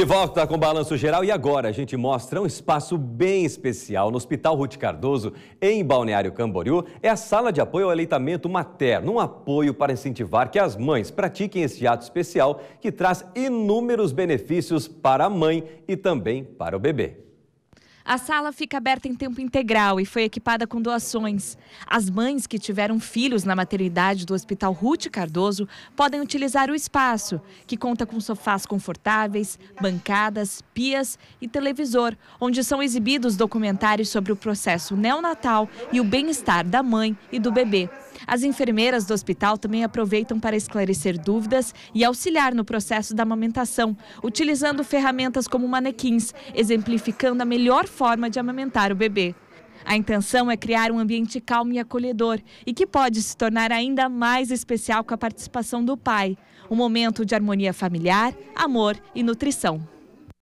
De volta com o Balanço Geral e agora a gente mostra um espaço bem especial no Hospital Ruth Cardoso, em Balneário Camboriú. É a sala de apoio ao aleitamento materno, um apoio para incentivar que as mães pratiquem esse ato especial que traz inúmeros benefícios para a mãe e também para o bebê. A sala fica aberta em tempo integral e foi equipada com doações. As mães que tiveram filhos na maternidade do Hospital Ruth Cardoso podem utilizar o espaço, que conta com sofás confortáveis, bancadas, pias e televisor, onde são exibidos documentários sobre o processo neonatal e o bem-estar da mãe e do bebê. As enfermeiras do hospital também aproveitam para esclarecer dúvidas e auxiliar no processo da amamentação, utilizando ferramentas como manequins, exemplificando a melhor forma de amamentar o bebê. A intenção é criar um ambiente calmo e acolhedor e que pode se tornar ainda mais especial com a participação do pai. Um momento de harmonia familiar, amor e nutrição.